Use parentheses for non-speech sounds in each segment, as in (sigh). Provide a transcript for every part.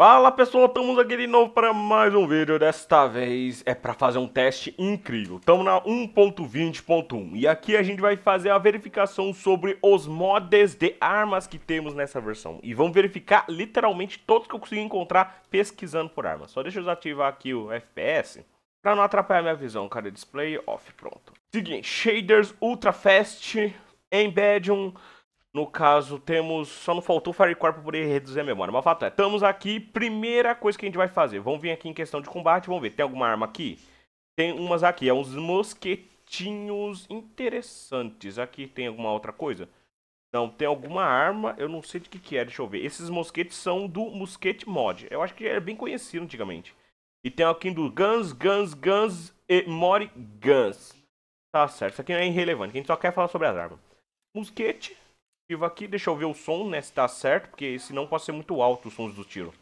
Fala pessoal, estamos aqui de novo para mais um vídeo, desta vez é para fazer um teste incrível. Estamos na 1.20.1 e aqui a gente vai fazer a verificação sobre os mods de armas que temos nessa versão. E vamos verificar literalmente todos que eu consegui encontrar pesquisando por armas. Só deixa eu desativar aqui o FPS para não atrapalhar minha visão, cara, display off, pronto. Seguinte, shaders ultra fast, embedium... No caso, temos. Só não faltou o Firecore pra poder reduzir a memória. Mas o fato é, estamos aqui. Primeira coisa que a gente vai fazer. Vamos vir aqui em questão de combate. Vamos ver. Tem alguma arma aqui? Tem umas aqui. É uns mosquetinhos interessantes. Aqui tem alguma outra coisa? Não, tem alguma arma. Eu não sei de que que é. Deixa eu ver. Esses mosquetes são do Mosquete Mod. Eu acho que era é bem conhecido antigamente. E tem aqui do Guns, Guns, Guns e Mori Guns. Tá certo. Isso aqui não é irrelevante. A gente só quer falar sobre as armas. Mosquete aqui. Deixa eu ver o som, né? Se tá certo, porque senão pode ser muito alto os sons do tiro.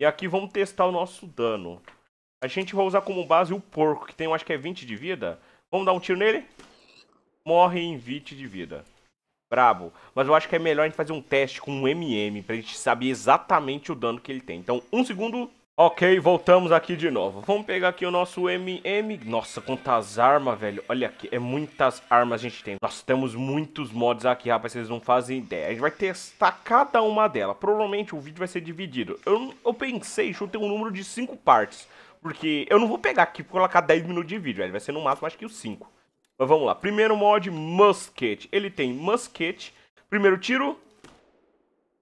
E aqui vamos testar o nosso dano. A gente vai usar como base o porco, que tem, eu acho que é 20 de vida. Vamos dar um tiro nele? Morre em 20 de vida. Brabo. Mas eu acho que é melhor a gente fazer um teste com um MM, pra gente saber exatamente o dano que ele tem. Então, um segundo, Ok, voltamos aqui de novo. Vamos pegar aqui o nosso MM. Nossa, quantas armas, velho. Olha aqui, é muitas armas a gente tem. Nós temos muitos mods aqui, rapaz, vocês não fazem ideia. A gente vai testar cada uma delas. Provavelmente o vídeo vai ser dividido. Eu, eu pensei, ter um número de 5 partes. Porque eu não vou pegar aqui e colocar 10 minutos de vídeo, velho. Vai ser no máximo acho que os 5. Mas vamos lá. Primeiro mod, Musket. Ele tem Musket. Primeiro tiro,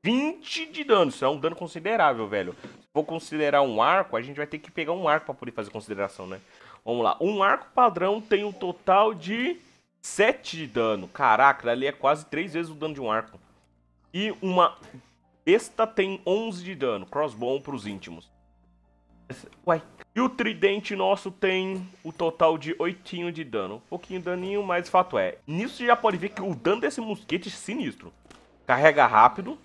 20 de dano. Isso é um dano considerável, velho vou considerar um arco, a gente vai ter que pegar um arco para poder fazer consideração, né? Vamos lá. Um arco padrão tem um total de 7 de dano. Caraca, ali é quase 3 vezes o dano de um arco. E uma besta tem 11 de dano. Crossbow pros íntimos. Uai. E o tridente nosso tem o total de 8 de dano. Pouquinho daninho, mas fato é. Nisso você já pode ver que o dano desse mosquete é sinistro. Carrega rápido.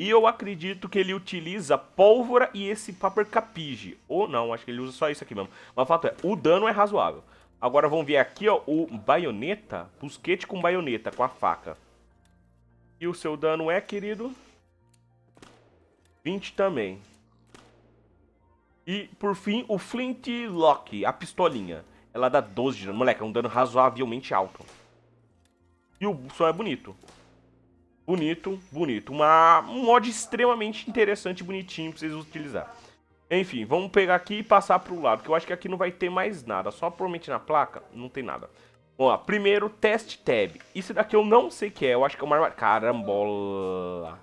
E eu acredito que ele utiliza pólvora e esse paper capige. Ou não, acho que ele usa só isso aqui mesmo. Mas o fato é, o dano é razoável. Agora vamos ver aqui, ó, o baioneta. Busquete com baioneta, com a faca. E o seu dano é, querido? 20 também. E, por fim, o Flintlock, a pistolinha. Ela dá 12 de dano. Moleque, é um dano razoavelmente alto. E o som é bonito. Bonito, bonito. Uma, um mod extremamente interessante e bonitinho pra vocês utilizar. Enfim, vamos pegar aqui e passar pro lado, porque eu acho que aqui não vai ter mais nada. Só provavelmente na placa, não tem nada. Vamos lá, primeiro, test tab. Isso daqui eu não sei o que é, eu acho que é uma arma... Carambola.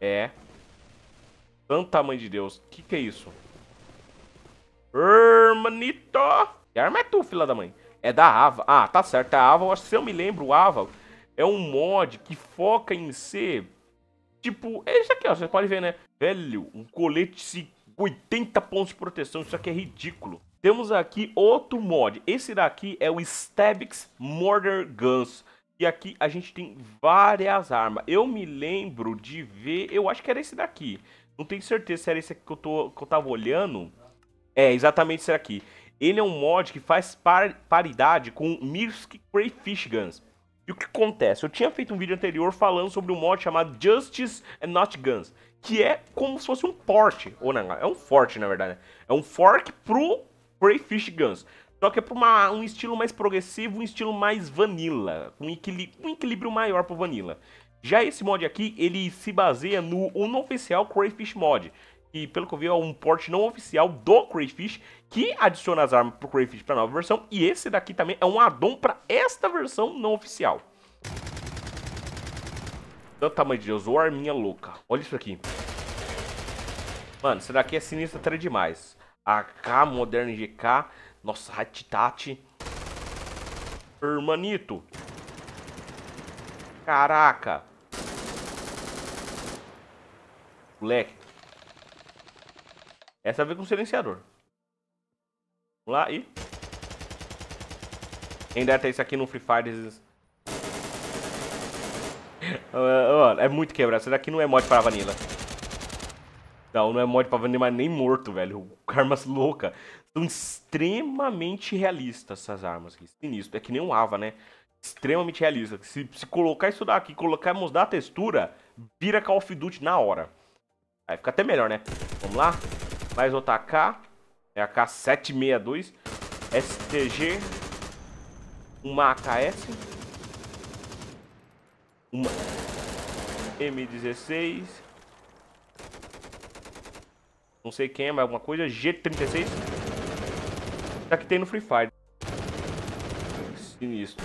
É. Santa mãe de Deus, o que que é isso? Hermanito! Que arma é tu, fila da mãe? É da Ava. Ah, tá certo, é a Ava. Se eu me lembro, o Ava é um mod que foca em ser. Tipo, é isso aqui, ó. Vocês podem ver, né? Velho, um colete com 80 pontos de proteção. Isso aqui é ridículo. Temos aqui outro mod. Esse daqui é o Stabix Murder Guns. E aqui a gente tem várias armas. Eu me lembro de ver... Eu acho que era esse daqui. Não tenho certeza se era esse que eu, tô, que eu tava olhando. É, exatamente esse daqui. Ele é um mod que faz par, paridade com Mirsk Crayfish Guns. E o que acontece? Eu tinha feito um vídeo anterior falando sobre um mod chamado Justice and Not Guns, que é como se fosse um port, ou não, é um forte na verdade, né? é um fork pro Crayfish Guns. Só que é pra uma, um estilo mais progressivo, um estilo mais vanilla, um, um equilíbrio maior pro vanilla. Já esse mod aqui, ele se baseia no unoficial Crayfish Mod, e pelo que eu vi, é um port não oficial do Crayfish que adiciona as armas pro Crayfish pra nova versão. E esse daqui também é um addon pra esta versão não oficial. Tanto tamanho de Deus, ou arminha louca. Olha isso aqui. Mano, esse daqui é até demais. AK, Modern GK. Nossa, Hatitat. Hermanito. Caraca. Moleque, essa é veio com silenciador. Vamos lá e... Quem der isso aqui no Free Fire... Desses... Mano, (laughs) é muito quebrado. Essa daqui não é mod para Vanilla. Não, não é mod pra Vanilla mas nem morto, velho. Armas (laughs) loucas. São extremamente realistas essas armas aqui. Sinistro. É que nem um Ava, né? Extremamente realista. Se, se colocar isso daqui, colocar da textura, vira Call of Duty na hora. Aí fica até melhor, né? Vamos lá. Mais outra AK. É a K762. STG. Uma AKS. Uma M16. Não sei quem é, mas alguma coisa. G36. já que tem no Free Fire. Sinistro.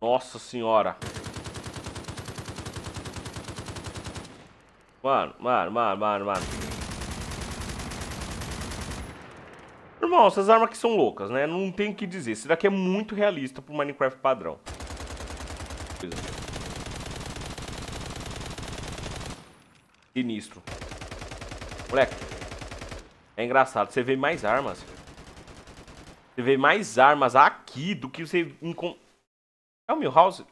Nossa senhora. Mano, mano, mano, mano, mano. Irmão, essas armas aqui são loucas, né? Não tem o que dizer. Esse daqui é muito realista pro Minecraft padrão. Sinistro. Moleque. É engraçado. Você vê mais armas. Você vê mais armas aqui do que você encontra... É o meu house?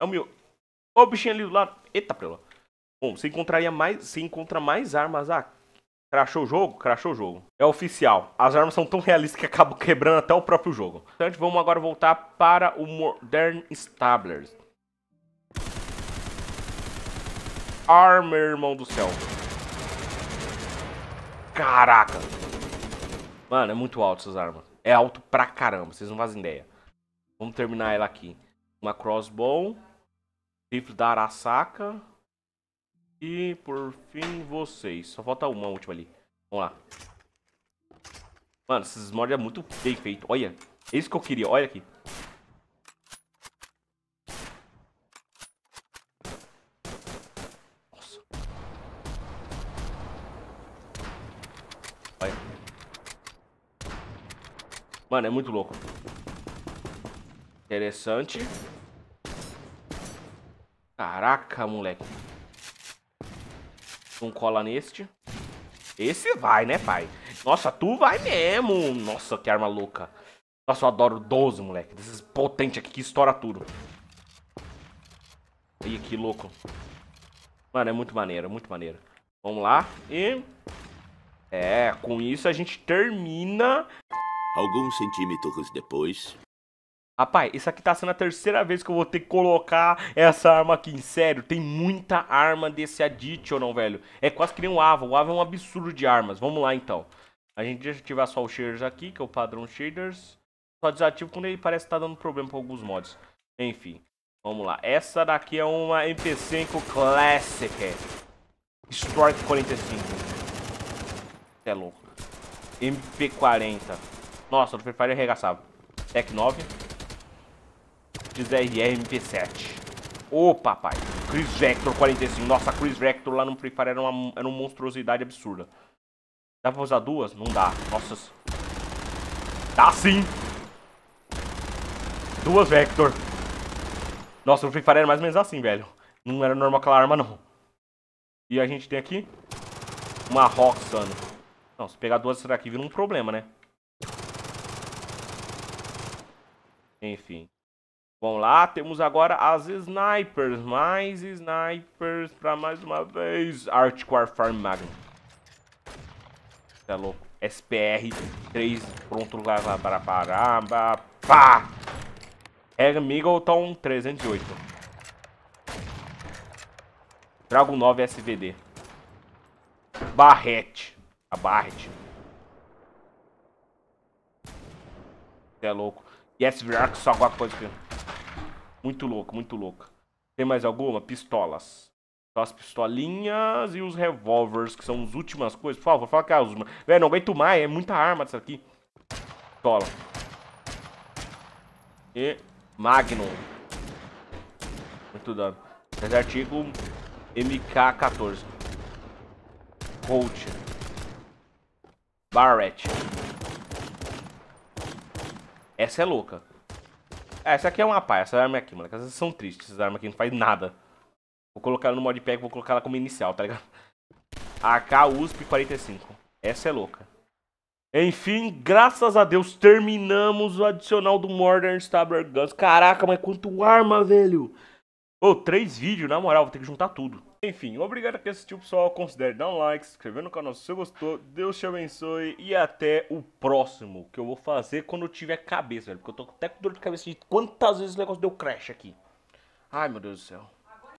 É o meu? Olha o bichinho ali do lado. Eita, pelo. Bom, você encontraria mais. Você encontra mais armas. Ah, crashou o jogo? Crashou o jogo. É oficial. As armas são tão realistas que acabam quebrando até o próprio jogo. Então vamos agora voltar para o Modern Stablers. Armor, irmão do céu. Caraca. Mano, é muito alto essas armas. É alto pra caramba, vocês não fazem ideia. Vamos terminar ela aqui. Uma crossbow. Rifle da Arasaka. E por fim vocês. Só falta uma última ali. Vamos lá. Mano, esses mods é muito bem feito. Olha. É isso que eu queria. Olha aqui. Nossa. Olha. Mano, é muito louco. Interessante. Caraca, moleque. Não cola neste. Esse vai, né, pai? Nossa, tu vai mesmo. Nossa, que arma louca. Nossa, eu adoro 12, moleque. Desses potentes aqui que estoura tudo. Ih, que louco. Mano, é muito maneiro, é muito maneiro. Vamos lá. E... É, com isso a gente termina... Alguns centímetros depois... Rapaz, isso aqui tá sendo a terceira vez que eu vou ter que colocar essa arma aqui. Sério, tem muita arma desse Additional, velho. É quase que nem o Ava. O Ava é um absurdo de armas. Vamos lá, então. A gente deixa ativar só o shaders aqui, que é o padrão shaders. Só desativo quando ele parece estar tá dando problema com alguns mods. Enfim, vamos lá. Essa daqui é uma MP5 Classic. É. Strike 45. Cê é louco. MP40. Nossa, o Free Fire arregaçava. Tech 9. Diz RRMP7. Ô, oh, papai. Chris Vector 45. Nossa, Chris Vector lá no Free Fire era uma, era uma monstruosidade absurda. Dá pra usar duas? Não dá. Nossa. Dá sim. Duas Vector. Nossa, no Free Fire era mais ou menos assim, velho. Não era normal aquela arma, não. E a gente tem aqui... Uma Roxano. Né? Não, se pegar duas daqui vira um problema, né? Enfim. Vamos lá, temos agora as snipers, mais snipers pra mais uma vez. Arctic Warfare Magnum. Tá louco. SPR 3, pronto lugar para paramba. Pá! É Mingleton 308. Dragon 9 SVD. Barrete. A Barrete. Você é louco. E SVR que só alguma coisa aqui. Muito louco, muito louco. Tem mais alguma? Pistolas. As pistolinhas e os revolvers, que são as últimas coisas. Por favor, fala que é as últimas. Velho, não aguento mais, é muita arma isso aqui. Pistola. E Magnum. Muito dano. Esse artigo MK14. Colt. Barrett. Essa é louca. É, essa aqui é uma pá, essa arma é aqui, moleque. Essas são tristes, essas armas aqui não faz nada. Vou colocar ela no modpack, vou colocar ela como inicial, tá ligado? AK USP 45. Essa é louca. Enfim, graças a Deus, terminamos o adicional do Modern Stabber Guns. Caraca, mas quanto arma, velho! Ô, oh, três vídeos, na moral, vou ter que juntar tudo. Enfim, obrigado que assistiu, pessoal. Considere dar um like, se inscrever no canal se você gostou. Deus te abençoe e até o próximo, que eu vou fazer quando eu tiver cabeça, velho. Porque eu tô até com dor de cabeça de quantas vezes o negócio deu crash aqui. Ai, meu Deus do céu.